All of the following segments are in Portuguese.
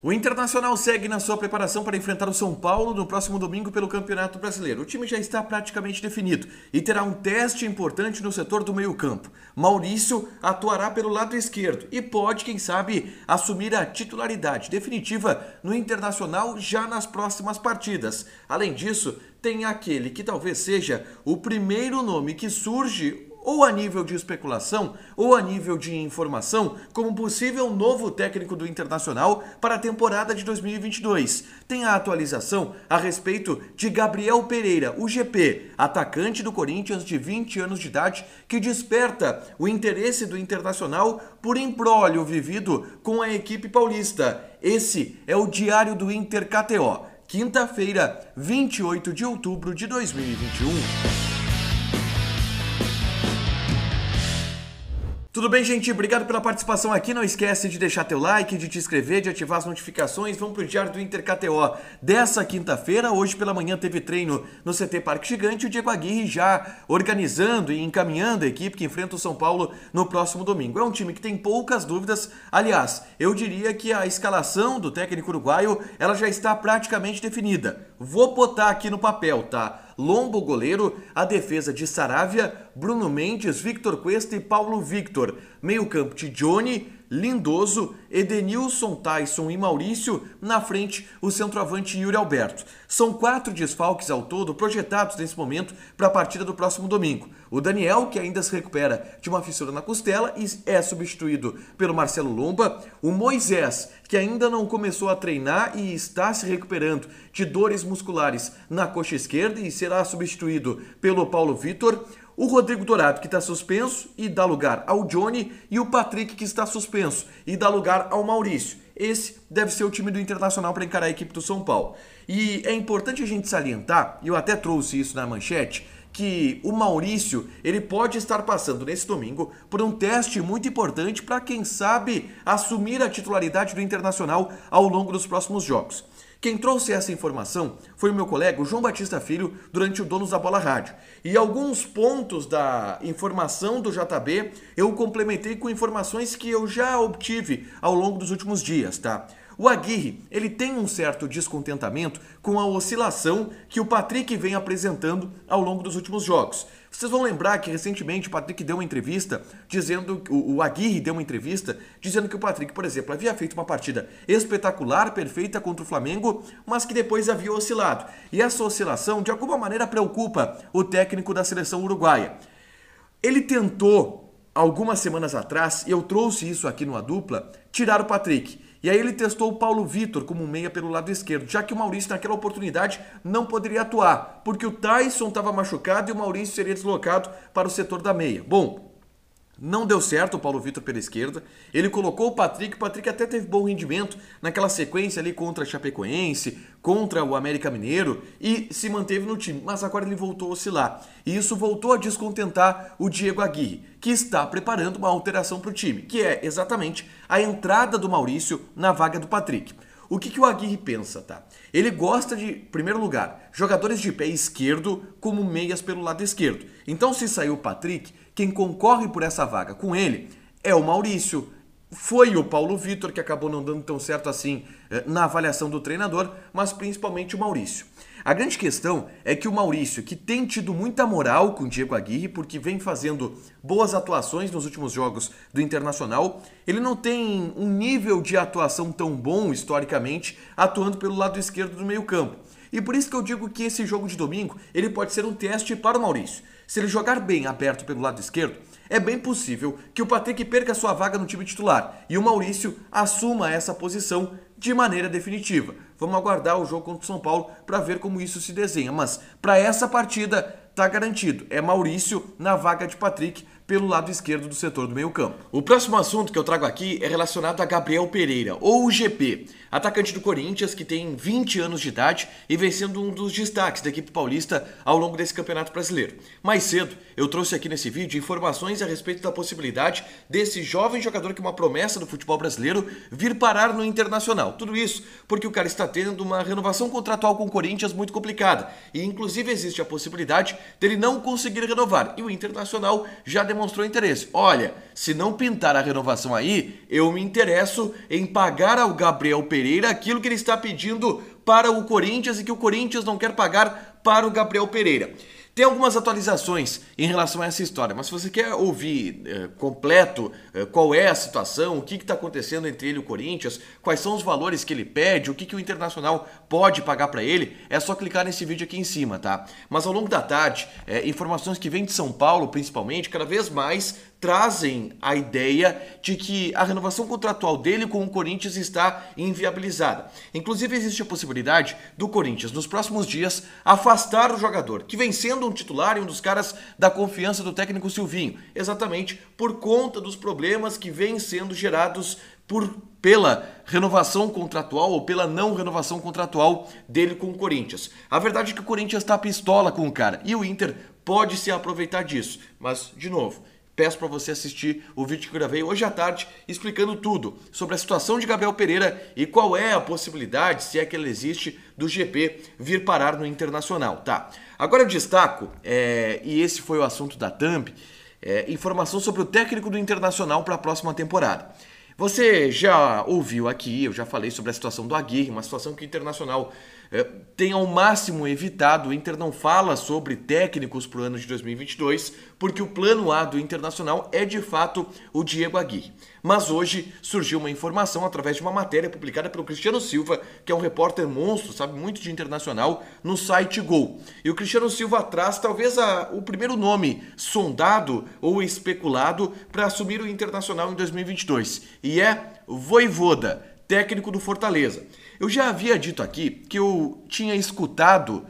O Internacional segue na sua preparação para enfrentar o São Paulo no próximo domingo pelo Campeonato Brasileiro. O time já está praticamente definido e terá um teste importante no setor do meio-campo. Maurício atuará pelo lado esquerdo e pode, quem sabe, assumir a titularidade definitiva no Internacional já nas próximas partidas. Além disso, tem aquele que talvez seja o primeiro nome que surge ou a nível de especulação, ou a nível de informação, como possível novo técnico do Internacional para a temporada de 2022. Tem a atualização a respeito de Gabriel Pereira, o GP, atacante do Corinthians de 20 anos de idade, que desperta o interesse do Internacional por emprólio vivido com a equipe paulista. Esse é o Diário do Inter KTO, quinta-feira, 28 de outubro de 2021. Tudo bem, gente? Obrigado pela participação aqui. Não esquece de deixar teu like, de te inscrever, de ativar as notificações. Vamos pro Diário do Inter KTO. Dessa quinta-feira, hoje pela manhã, teve treino no CT Parque Gigante. O Diego Aguirre já organizando e encaminhando a equipe que enfrenta o São Paulo no próximo domingo. É um time que tem poucas dúvidas. Aliás, eu diria que a escalação do técnico uruguaio, ela já está praticamente definida. Vou botar aqui no papel, tá? Lombo goleiro, a defesa de Saravia, Bruno Mendes, Victor Cuesta e Paulo Victor. Meio campo de Johnny, Lindoso, Edenilson, Tyson e Maurício, na frente o centroavante Yuri Alberto. São quatro desfalques ao todo projetados nesse momento para a partida do próximo domingo. O Daniel, que ainda se recupera de uma fissura na costela e é substituído pelo Marcelo Lomba. O Moisés, que ainda não começou a treinar e está se recuperando de dores musculares na coxa esquerda e será substituído pelo Paulo Vitor o Rodrigo Dourado, que está suspenso e dá lugar ao Johnny, e o Patrick, que está suspenso e dá lugar ao Maurício. Esse deve ser o time do Internacional para encarar a equipe do São Paulo. E é importante a gente salientar, e eu até trouxe isso na manchete, que o Maurício ele pode estar passando nesse domingo por um teste muito importante para quem sabe assumir a titularidade do Internacional ao longo dos próximos jogos. Quem trouxe essa informação foi o meu colega o João Batista Filho durante o Donos da Bola Rádio. E alguns pontos da informação do JB eu complementei com informações que eu já obtive ao longo dos últimos dias, tá? O Aguirre, ele tem um certo descontentamento com a oscilação que o Patrick vem apresentando ao longo dos últimos jogos. Vocês vão lembrar que recentemente o Patrick deu uma entrevista dizendo, o Aguirre deu uma entrevista dizendo que o Patrick, por exemplo, havia feito uma partida espetacular, perfeita contra o Flamengo, mas que depois havia oscilado. E essa oscilação de alguma maneira preocupa o técnico da seleção uruguaia. Ele tentou algumas semanas atrás, e eu trouxe isso aqui numa dupla, tiraram o Patrick. E aí ele testou o Paulo Vitor como meia pelo lado esquerdo, já que o Maurício naquela oportunidade não poderia atuar, porque o Tyson estava machucado e o Maurício seria deslocado para o setor da meia. Bom, não deu certo o Paulo Vitor pela esquerda. Ele colocou o Patrick. O Patrick até teve bom rendimento naquela sequência ali contra a Chapecoense, contra o América Mineiro e se manteve no time. Mas agora ele voltou a oscilar. E isso voltou a descontentar o Diego Aguirre, que está preparando uma alteração para o time, que é exatamente a entrada do Maurício na vaga do Patrick. O que, que o Aguirre pensa, tá? Ele gosta de, em primeiro lugar, jogadores de pé esquerdo como meias pelo lado esquerdo. Então, se sair o Patrick, quem concorre por essa vaga com ele é o Maurício, foi o Paulo Vitor, que acabou não dando tão certo assim eh, na avaliação do treinador, mas principalmente o Maurício. A grande questão é que o Maurício, que tem tido muita moral com o Diego Aguirre, porque vem fazendo boas atuações nos últimos jogos do Internacional, ele não tem um nível de atuação tão bom historicamente, atuando pelo lado esquerdo do meio-campo. E por isso que eu digo que esse jogo de domingo ele pode ser um teste para o Maurício. Se ele jogar bem aberto pelo lado esquerdo, é bem possível que o Patrick perca sua vaga no time titular e o Maurício assuma essa posição de maneira definitiva. Vamos aguardar o jogo contra o São Paulo para ver como isso se desenha, mas para essa partida está garantido, é Maurício na vaga de Patrick pelo lado esquerdo do setor do meio-campo. O próximo assunto que eu trago aqui é relacionado a Gabriel Pereira, ou o GP, atacante do Corinthians que tem 20 anos de idade e vem sendo um dos destaques da equipe paulista ao longo desse Campeonato Brasileiro. Mais cedo, eu trouxe aqui nesse vídeo informações a respeito da possibilidade desse jovem jogador que é uma promessa do futebol brasileiro vir parar no Internacional. Tudo isso porque o cara está tendo uma renovação contratual com o Corinthians muito complicada e inclusive existe a possibilidade dele não conseguir renovar. E o Internacional já demonstrou demonstrou interesse. Olha, se não pintar a renovação aí, eu me interesso em pagar ao Gabriel Pereira aquilo que ele está pedindo para o Corinthians e que o Corinthians não quer pagar para o Gabriel Pereira. Tem algumas atualizações em relação a essa história, mas se você quer ouvir é, completo é, qual é a situação, o que está acontecendo entre ele e o Corinthians, quais são os valores que ele pede, o que, que o Internacional pode pagar para ele, é só clicar nesse vídeo aqui em cima, tá? Mas ao longo da tarde, é, informações que vêm de São Paulo, principalmente, cada vez mais trazem a ideia de que a renovação contratual dele com o Corinthians está inviabilizada. Inclusive, existe a possibilidade do Corinthians, nos próximos dias, afastar o jogador, que vem sendo um titular e um dos caras da confiança do técnico Silvinho, exatamente por conta dos problemas que vêm sendo gerados por pela renovação contratual ou pela não renovação contratual dele com o Corinthians. A verdade é que o Corinthians está pistola com o cara e o Inter pode se aproveitar disso, mas de novo, peço para você assistir o vídeo que gravei hoje à tarde explicando tudo sobre a situação de Gabriel Pereira e qual é a possibilidade, se é que ela existe, do GP vir parar no Internacional, tá? Agora eu destaco, é, e esse foi o assunto da Thumb, é, informação sobre o técnico do Internacional para a próxima temporada. Você já ouviu aqui, eu já falei sobre a situação do Aguirre, uma situação que o Internacional eh, tem ao máximo evitado. O Inter não fala sobre técnicos para o ano de 2022, porque o plano A do Internacional é de fato o Diego Aguirre. Mas hoje surgiu uma informação através de uma matéria publicada pelo Cristiano Silva, que é um repórter monstro, sabe muito de internacional, no site Gol. E o Cristiano Silva traz talvez a, o primeiro nome sondado ou especulado para assumir o Internacional em 2022, e é Voivoda técnico do Fortaleza. Eu já havia dito aqui que eu tinha escutado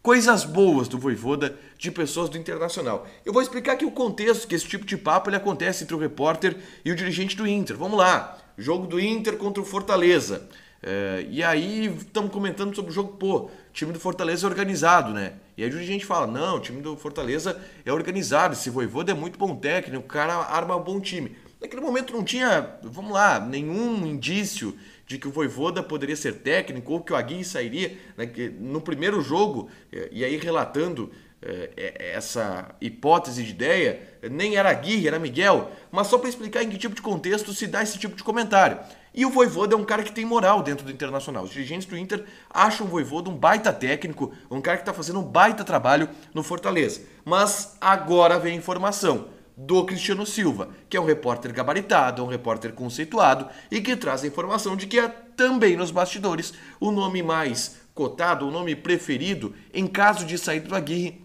coisas boas do Voivoda de pessoas do Internacional. Eu vou explicar aqui o contexto que esse tipo de papo ele acontece entre o repórter e o dirigente do Inter. Vamos lá, jogo do Inter contra o Fortaleza. É, e aí estamos comentando sobre o jogo, pô, time do Fortaleza é organizado, né? E aí o dirigente fala, não, o time do Fortaleza é organizado, esse Voivoda é muito bom técnico, o cara arma um bom time. Naquele momento não tinha, vamos lá, nenhum indício de que o Voivoda poderia ser técnico ou que o Aguirre sairia né, no primeiro jogo. Eh, e aí relatando eh, eh, essa hipótese de ideia, nem era Aguirre, era Miguel, mas só para explicar em que tipo de contexto se dá esse tipo de comentário. E o Voivoda é um cara que tem moral dentro do Internacional. Os dirigentes do Inter acham o Voivoda um baita técnico, um cara que está fazendo um baita trabalho no Fortaleza. Mas agora vem a informação do Cristiano Silva, que é um repórter gabaritado, um repórter conceituado e que traz a informação de que há é também nos bastidores o nome mais cotado, o nome preferido em caso de saída do Aguirre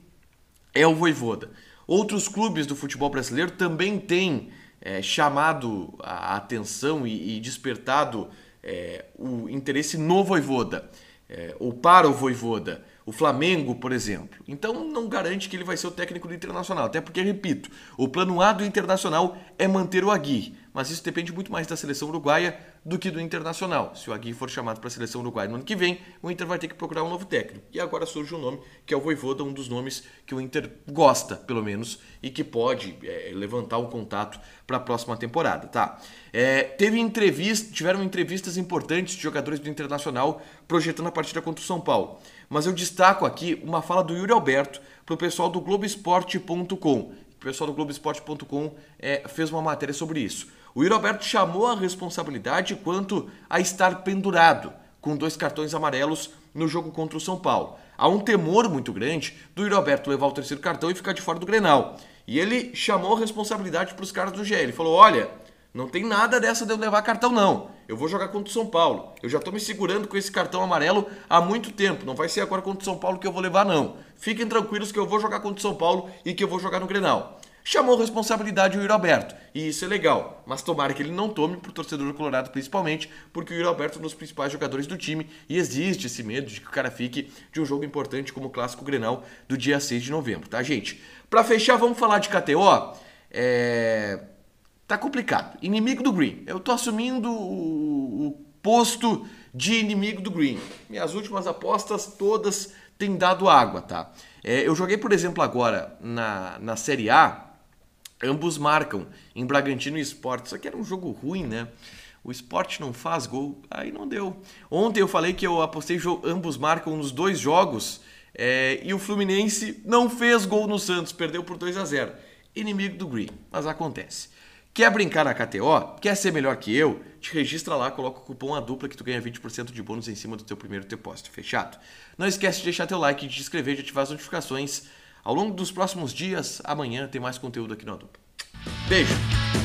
é o Voivoda. Outros clubes do futebol brasileiro também têm é, chamado a atenção e, e despertado é, o interesse no Voivoda, é, ou para o Voivoda. O Flamengo, por exemplo. Então não garante que ele vai ser o técnico do Internacional. Até porque, repito, o plano A do Internacional é manter o Agui. Mas isso depende muito mais da seleção uruguaia do que do Internacional. Se o Aguirre for chamado para a seleção uruguaia no ano que vem, o Inter vai ter que procurar um novo técnico. E agora surge um nome que é o Voivoda, um dos nomes que o Inter gosta, pelo menos, e que pode é, levantar um contato para a próxima temporada, tá? É, teve entrevista, tiveram entrevistas importantes de jogadores do Internacional projetando a partida contra o São Paulo. Mas eu destaco aqui uma fala do Yuri Alberto para o pessoal do Globoesporte.com. O pessoal do Globoesporte.com é, fez uma matéria sobre isso. O Iroberto Alberto chamou a responsabilidade quanto a estar pendurado com dois cartões amarelos no jogo contra o São Paulo. Há um temor muito grande do Iroberto Alberto levar o terceiro cartão e ficar de fora do Grenal. E ele chamou a responsabilidade para os caras do GL. Ele falou: olha, não tem nada dessa de eu levar cartão, não. Eu vou jogar contra o São Paulo. Eu já estou me segurando com esse cartão amarelo há muito tempo. Não vai ser agora contra o São Paulo que eu vou levar, não. Fiquem tranquilos que eu vou jogar contra o São Paulo e que eu vou jogar no Grenal chamou responsabilidade o Yuri Alberto. E isso é legal, mas tomara que ele não tome por torcedor torcedor colorado principalmente, porque o Yuri Alberto é um dos principais jogadores do time e existe esse medo de que o cara fique de um jogo importante como o Clássico Grenal do dia 6 de novembro, tá gente? Para fechar, vamos falar de KTO. É... Tá complicado. Inimigo do Green. Eu tô assumindo o, o posto de inimigo do Green. Minhas últimas apostas todas têm dado água, tá? É, eu joguei, por exemplo, agora na, na Série A, Ambos marcam em Bragantino e Esporte. Só que era um jogo ruim, né? O esporte não faz gol, aí não deu. Ontem eu falei que eu apostei ambos marcam nos dois jogos é, e o Fluminense não fez gol no Santos, perdeu por 2 a 0 Inimigo do Green, mas acontece. Quer brincar na KTO? Quer ser melhor que eu? Te registra lá, coloca o cupom A dupla que tu ganha 20% de bônus em cima do teu primeiro depósito. Fechado? Não esquece de deixar teu like, de te inscrever, de ativar as notificações. Ao longo dos próximos dias, amanhã tem mais conteúdo aqui no Adubo. Beijo!